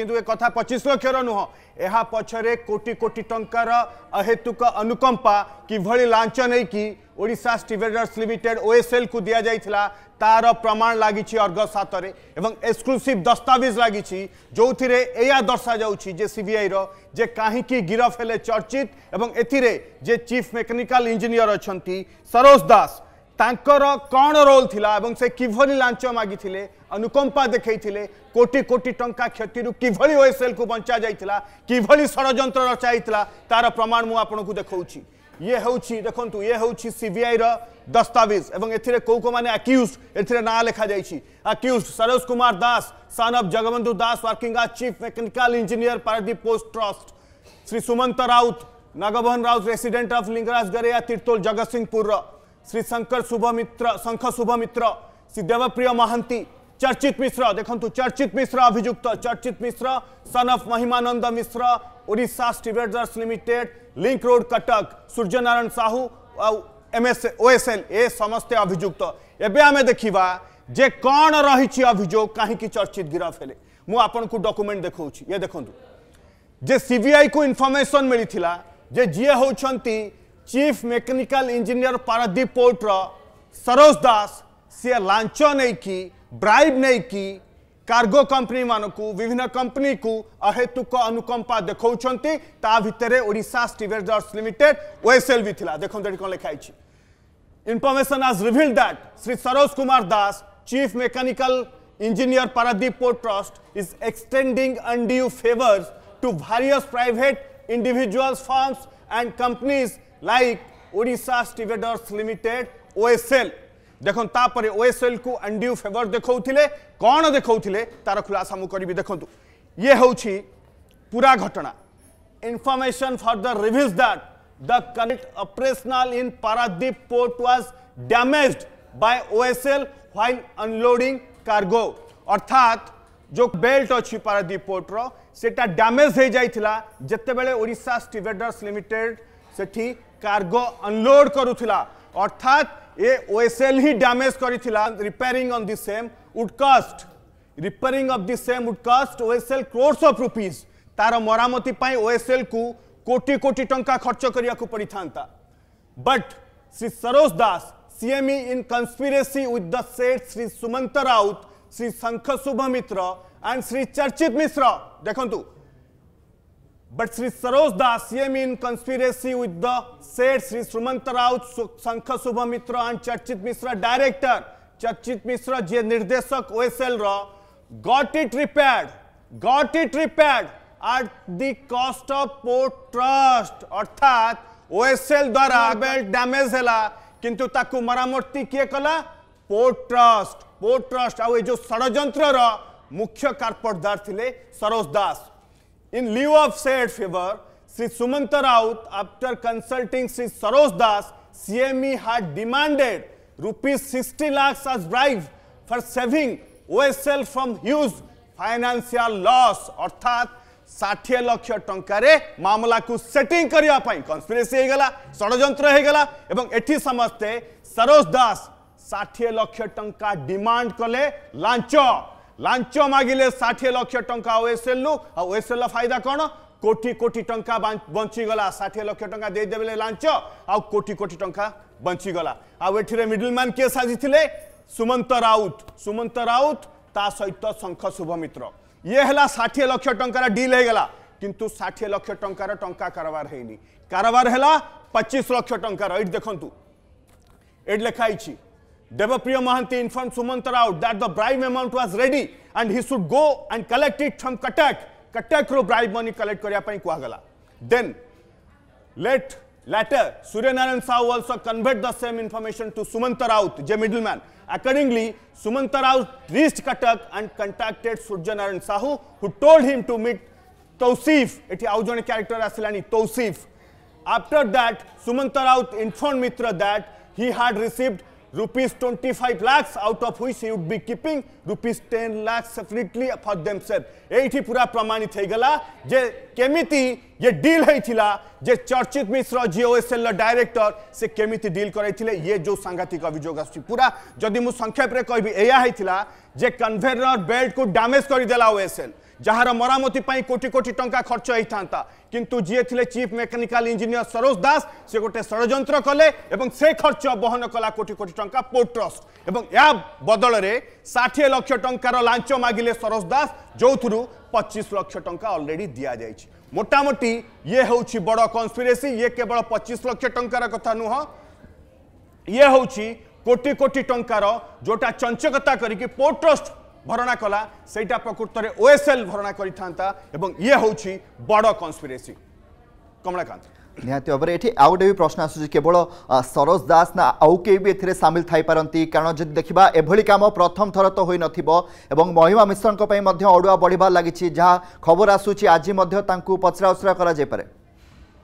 କିନ୍ତୁ ଏ କଥା ପଚିଶ ଲକ୍ଷର ନୁହଁ ଏହା ପଛରେ କୋଟି କୋଟି ଟଙ୍କାର ଅହେତୁକ ଅନୁକମ୍ପା କିଭଳି ଲାଞ୍ଚ ନେଇକି ଓଡ଼ିଶା ଷ୍ଟିଭେଡର୍ସ ଲିମିଟେଡ୍ ଓଏସ୍ଏଲ୍କୁ ଦିଆଯାଇଥିଲା ତାର ପ୍ରମାଣ ଲାଗିଛି ଅର୍ଗସ୍ ହାତରେ ଏବଂ ଏକ୍ସକ୍ଲୁସିଭ୍ ଦସ୍ତାବିଜ ଲାଗିଛି ଯେଉଁଥିରେ ଏହା ଦର୍ଶାଯାଉଛି ଯେ ସିବିଆଇର ଯେ କାହିଁକି ଗିରଫ ହେଲେ ଚର୍ଚ୍ଚିତ ଏବଂ ଏଥିରେ ଯେ ଚିଫ୍ ମେକାନିକାଲ ଇଞ୍ଜିନିୟର ଅଛନ୍ତି ସରୋଜ ଦାସ कौन रोल था किभरी लाच मागि अनुकंपा देखते कोटि कोटि टा क्षति किभली ओएसएल को बचा जाता किभली षड़ रचाई तार प्रमाण मुझे देखा ये हूँ देखु ये हूँ सीबीआई र दस्तावेज एवं कौ कौ मैंने आक्यूज एना लिखा जाक्यूज सरोज कुमार दास सन सानव Jagabandhu Das working as chief mechanical engineer Paradip port trust Shri Sumanta Raut नागभवन राउत रेसीडेट अफ लिंगराज गरिया तीर्तोल जगत सिंहपुर श्री शंकर शुभमित्र शंख शुभमित्र श्री देवप्रिय महांती चर्चित मिश्र देखु चर्चित मिश्र अभिजुक्त Charchit Mishra son of Mahimananda Mishra Odisha stevedores limited link road Cuttack Suryanarayan Sahu M S OSL ए समस्ते अभिजुक्त एवं आम देखा जे कौन रही अभिजोग कहीं चर्चित गिरफ हेले मुझे डॉक्यूमेंट देखा ये देखो जे सीबीआई को इनफर्मेशन मिली जे जी हूँ chief mechanical engineer Paradip port Saroj Das सी लाच नहीं कि ब्राइब नहीं कि कार्गो कंपनी मानक विभिन्न कंपनी को अहेतुक अनुकंपा देखा भितर ओडा स्टीवेजर्स लिमिटेड ओएसएल भी था देखते कौन लिखाई information as reveal that Shri Saroj Kumar Das chief mechanical engineer Paradip port trust is extending undue favours to various private individual firms and companies like ओडा स्टीवेडर्स लिमिटेड ओएसएल देखो तापर ओएसएल को अंड्यू फेवर देखा कौन देखा तार खुलासा मुझे देखो देखु ये हूँ पूरा घटना information further reviews that the connect operational in Paradip port was damaged by OSL while unloading cargo अर्थात जो बेल्ट अच्छी पारादीप पोर्टर से डैमेज हो जाते बड़े ओडा स्टिवेडर्स लिमिटेड सेठी कार्गो अनलोड करूला अर्थात ए ओएसएल ही डैमेज कर repairing on the same would cost repairing of the same would cost OSL crores of rupees तार मरामती ओएसएल को कोटी कोटी टंका खर्च करने को पड़ी था but Shri Saroj Das CME in conspiracy with the said Shri Sumanta Raut Shri शंख शुभ मित्र एंड श्री चर्चित मिश्र देखु But Sri Saroj Das, he in conspiracy with the said Sri Srimanta Raut, Sankha Subha Mitra and Chachit Mishra director, Chachit Mishra, जे निर्देशक OSL रा, got it repaired, got it repaired at the cost of port trust, अर्थात OSL द्वारा belt damage हैला, किंतु ताकु मरामती किए कला, port trust, port trust, आउ ये जो षडयंत्र रा मुख्य कारपोर्टदार थिले Saroj Das in lieu of said favour Shri Sumanta Raut after consulting Shri Saroj Das CME had demanded rupees sixty lakh bribe for saving OSL from huge financial loss अर्थात षाठी लक्ष ट मामला को सेटिंग करने कन्स्पिरेसीगला षड़ होगा समस्ते सरोज दास षाठी लक्ष टा डिमांड कले लाच ଲାଞ୍ଚ ମାଗିଲେ ଷାଠିଏ ଲକ୍ଷ ଟଙ୍କା ଓଏସ୍ଏଲ୍ରୁ ଆଉ ଓଏସ୍ଏଲ୍ର ଫାଇଦା କ'ଣ কোটি কোটি টঙ্কা বঞ্চিগলা ষাঠিয়ে লক্ষ টঙ্কা দিয়ে বেলে লাঞ্চ আটি কোটি টঙ্কা বঞ্চিগলা আঠিরে মিডল ম্যান কে সাজিলে সুমন্ত রাউত সুমন্ত রাউত তা সহিত শঙ্খ শুভমিত্র ইয়ে হল ষাঠিয়ে লক্ষ টঙ্কার ডিল হয়ে গলা কিন্তু ষাঠিয়ে লক্ষ টঙ্কার টঙ্কা কারবার হয়নি কারবার হল পঁচিশ লক্ষ টঙ্কার এটি দেখুন এটি লেখা হয়েছে Devapriya Mahanti informed Sumanta Rao that the bribe amount was ready and he should go and collect it from Katak. Katak ro bribe money collect kariya pai kuhagala. Then let later Suryanaran Sahu also convert the same information to Sumanta Rao, the middleman. Accordingly, Sumanta Rao reached Katak and contacted Suryanaran Sahu who told him to meet Tausif. It is our character Asilani Tausif. After that, Sumanta Rao informed Mitra that he had received rupees 25 lakhs out of which he would be keeping rupees 10 lakhs separately for themselves एठी पूरा प्रमाणित हो गला जे केमिति ये deal होइथिला जे चर्चित मिश्र जीओएसएल director से केमिति डील करैथिले ये जो सांघातिक अभियोग आछि पूरा जदि मु संक्षेप रे कहबी एया होइथिला जे कन्वेयर बेल्ट को डैमेज करि देला ओएसएल जार मरामती कोटि कोटी टंका खर्च होता किंतु थे chief mechanical engineer Saroj Das से गोटे षड़ कले से खर्च बहन कला कोटि कोटी टंका पोर्ट ट्रस्ट या बदल में षाठी लक्ष ट लाच मागिले सरोज दास जो थ्रु पचीस लक्ष टा अलरेडी दि जाए मोटामोटी ये हूँ बड़ कन्स्पिरेसी ये केवल पचीस लक्ष ट कथा नुह ये हूँ कोटि कोटि टकरार जोटा चंचकता करोर्ट ट्रस्ट ভরণা কলা সেইটা প্রকৃতরে ওএসএল ভরণা করে থাকে এবং ইয়ে হচ্ছে বড় কনস্পিরেসি কমলাকান্ত নিহতি ভাবে এটি আউ গোটে প্রশ্ন আসুচি কেবল সরোজ দাস না আউ কে বি এতে সামিল থাইপারতি কারণ যদি দেখা এভাবে কাম প্রথম থর তো হয়ে এবং মহিমা মিশ্রঙ্ অড়ুয়া বড়া লাগিছি যা খবর আসুচি আজ পচরা উচরা করা যাইপরে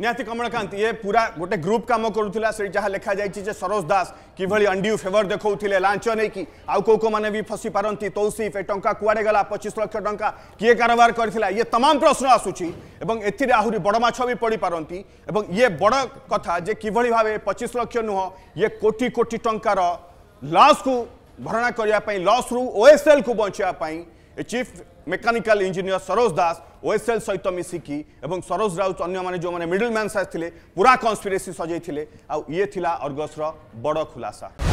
निहाती कमलकांत ये पूरा गोटे ग्रुप कम करूला से जहाँ लिखा जा सरोज दास कि अंडी फेवर देखा लाच नहीं कि आउ कौ कौ मैंने भी फसी पारती तौसीफ ए टाँग कुआडे गला पचीस लक्ष टा किए कारबार कर ये तमाम प्रश्न आसूरी आहरी बड़ मछ भी पड़ पारती ये बड़ कथा जे कि भाव पचीस लक्ष नुह ये कोटि कोटि टकर लस को भरणा करने लस रु ओ को बचाप ए chief mechanical engineer Saroj Das OSL सहित मिसिकी सरोज राउत अन्य जो मिडल म्यान्स थिले पूरा थिले आ ये थिला अर्गस्र बड खुलासा